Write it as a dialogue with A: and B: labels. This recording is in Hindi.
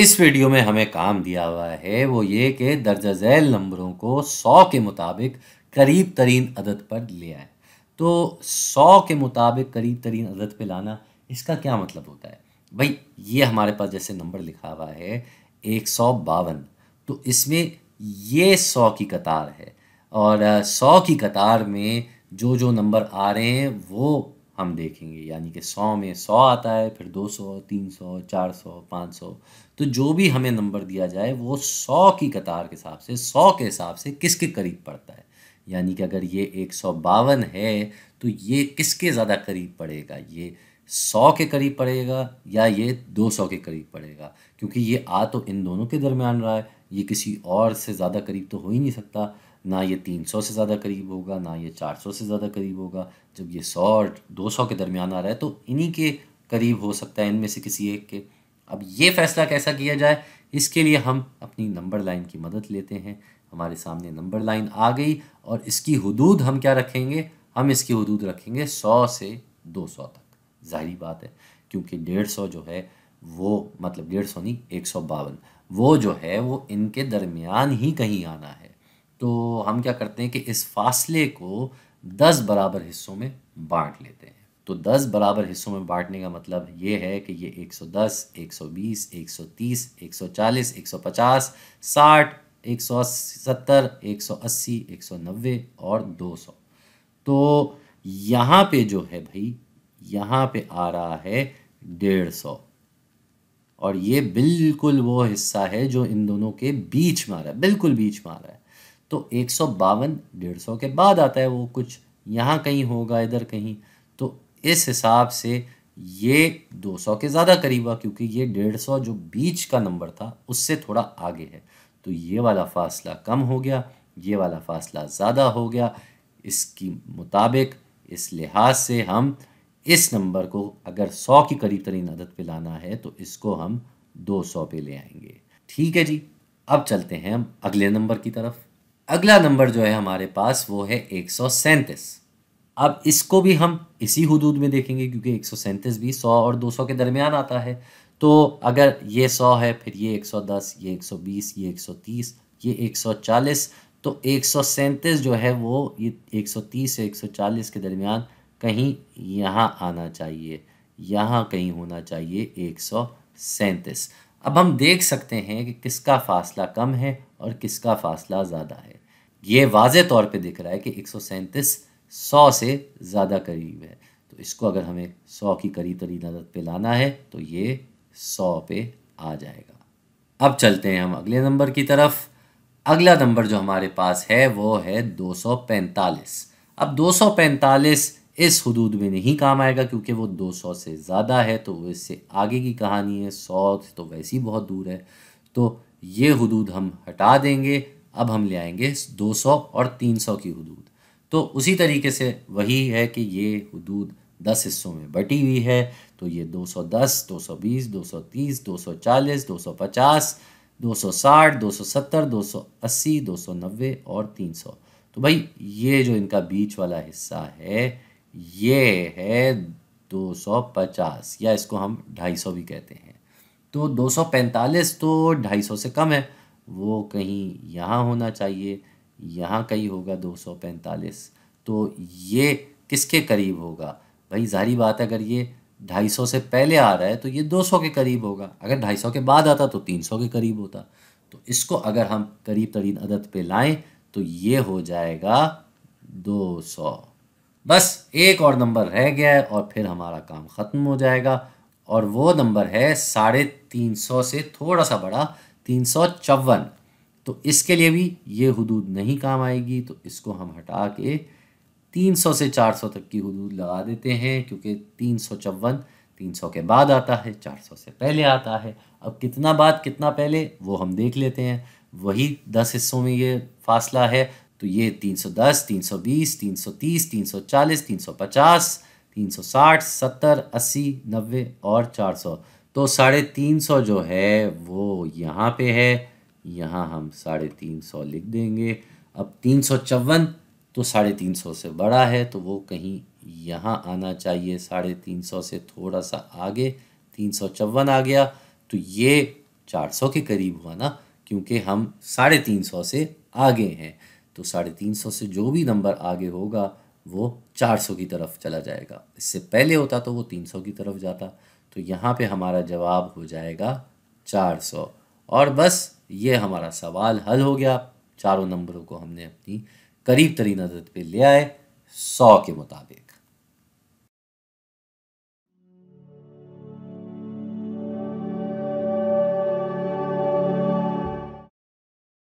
A: इस वीडियो में हमें काम दिया हुआ है वो ये कि दर्जा झैल नंबरों को सौ के मुताबिक करीब तरीन अदद पर ले आए तो सौ के मुताबिक करीब तरीन अदद पर लाना इसका क्या मतलब होता है भाई ये हमारे पास जैसे नंबर लिखा हुआ है एक सौ बावन तो इसमें ये सौ की कतार है और सौ की कतार में जो जो नंबर आ रहे हैं वो हम देखेंगे यानी कि सौ में सौ आता है फिर दो सौ तीन सौ चार सौ पाँच सौ तो जो भी हमें नंबर दिया जाए वो सौ की कतार के हिसाब से सौ के हिसाब से किसके करीब पड़ता है यानी कि अगर ये एक सौ बावन है तो ये किसके ज़्यादा करीब पड़ेगा ये सौ के करीब पड़ेगा या ये दो सौ के करीब पड़ेगा क्योंकि ये आ तो इन दोनों के दरमियान रहा है ये किसी और से ज़्यादा करीब तो हो ही नहीं सकता ना ये 300 से ज़्यादा करीब होगा ना ये 400 से ज़्यादा करीब होगा जब ये 100 और 200 के दरमियान आ रहा है तो इन्हीं के करीब हो सकता है इनमें से किसी एक के अब ये फ़ैसला कैसा किया जाए इसके लिए हम अपनी नंबर लाइन की मदद लेते हैं हमारे सामने नंबर लाइन आ गई और इसकी हदूद हम क्या रखेंगे हम इसकी हदूद रखेंगे सौ से दो सौ तक ज़ाहरी बात है क्योंकि डेढ़ सौ जो है वो मतलब डेढ़ सौ नहीं एक सौ बावन वो जो है वो इनके दरमियान ही कहीं आना है तो हम क्या करते हैं कि इस फासले को दस बराबर हिस्सों में बांट लेते हैं तो दस बराबर हिस्सों में बांटने का मतलब ये है कि ये 110, 120, 130, 140, 150, 60, 170, 180, 190 और 200। तो यहाँ पे जो है भाई यहाँ पे आ रहा है डेढ़ सौ और ये बिल्कुल वो हिस्सा है जो इन दोनों के बीच में आ रहा है बिल्कुल बीच में आ रहा है तो एक सौ बावन डेढ़ सौ के बाद आता है वो कुछ यहाँ कहीं होगा इधर कहीं तो इस हिसाब से ये दो सौ के ज़्यादा करीब क्योंकि ये डेढ़ सौ जो बीच का नंबर था उससे थोड़ा आगे है तो ये वाला फासला कम हो गया ये वाला फासला ज़्यादा हो गया इसकी मुताबिक इस लिहाज से हम इस नंबर को अगर सौ की करीब तरीन आदत पे लाना है तो इसको हम दो सौ पे ले आएंगे ठीक है जी अब चलते हैं हम अगले नंबर की तरफ अगला नंबर जो है हमारे पास वो है एक अब इसको भी हम इसी हदूद में देखेंगे क्योंकि एक भी सौ और दो सौ के दरमियान आता है तो अगर ये सौ है फिर ये एक सौ दस ये एक सौ बीस ये एक सौ तीस ये एक सौ चालीस तो एक जो है वो ये एक सौ तीस से एक सौ चालीस के दरमियान कहीं यहाँ आना चाहिए यहाँ कहीं होना चाहिए एक सौ सैंतीस अब हम देख सकते हैं कि किसका फासला कम है और किसका फासला ज़्यादा है ये वाज तौर पे दिख रहा है कि एक सौ से ज़्यादा करीब है तो इसको अगर हमें सौ की करीब तरी नजर पे लाना है तो ये सौ पे आ जाएगा अब चलते हैं हम अगले नंबर की तरफ अगला नंबर जो हमारे पास है वो है 245 अब 245 इस हदूद में नहीं काम आएगा क्योंकि वो दो सौ से ज़्यादा है तो इससे आगे की कहानी है सौ तो वैसे ही बहुत दूर है तो ये हदूद हम हटा देंगे अब हम ले आएंगे सौ और तीन सौ की हदूद तो उसी तरीके से वही है कि ये हदूद दस हिस्सों में बटी हुई है तो ये दो दो दो दो दो दो सौ सौ सौ सौ सौ सौ दस बीस तीस चालीस पचास साठ दो सौ सत्तर दो सौ अस्सी दो सौ नब्बे और तीन सौ तो भाई ये जो इनका बीच वाला हिस्सा है ये है 250 या इसको हम 250 भी कहते हैं तो 245 तो 250 से कम है वो कहीं यहाँ होना चाहिए यहाँ कहीं होगा 245 तो ये किसके करीब होगा भाई जारी बात है अगर ये 250 से पहले आ रहा है तो ये 200 के करीब होगा अगर 250 के बाद आता तो 300 के करीब होता तो इसको अगर हम करीब तरीन अदद पे लाएं तो ये हो जाएगा 200 बस एक और नंबर रह गया है और फिर हमारा काम ख़त्म हो जाएगा और वो नंबर है साढ़े तीन सौ से थोड़ा सा बड़ा तीन सौ चौवन तो इसके लिए भी ये हदूद नहीं काम आएगी तो इसको हम हटा के तीन सौ से चार सौ तक की हदूद लगा देते हैं क्योंकि तीन सौ चौवन तीन सौ के बाद आता है चार सौ से पहले आता है अब कितना बाद कितना पहले वो हम देख लेते हैं वही दस हिस्सों में ये फासला है तो ये 310, 320, 330, 340, 350, 360, 70, 80, 90 और 400 तो साढ़े तीन सौ जो है वो यहाँ पे है यहाँ हम साढ़े तीन सौ लिख देंगे अब तीन सौ चौवन तो साढ़े तीन सौ से बड़ा है तो वो कहीं यहाँ आना चाहिए साढ़े तीन सौ से थोड़ा सा आगे तीन सौ चौवन आ गया तो ये चार सौ के करीब हुआ ना क्योंकि हम साढ़े तीन सौ से आगे हैं तो साढ़े तीन सौ से जो भी नंबर आगे होगा वो चार सौ की तरफ चला जाएगा इससे पहले होता तो वो तीन सौ की तरफ जाता तो यहाँ पे हमारा जवाब हो जाएगा चार सौ और बस ये हमारा सवाल हल हो गया चारों नंबरों को हमने अपनी करीब तरीन अदद पे ले आए सौ के मुताबिक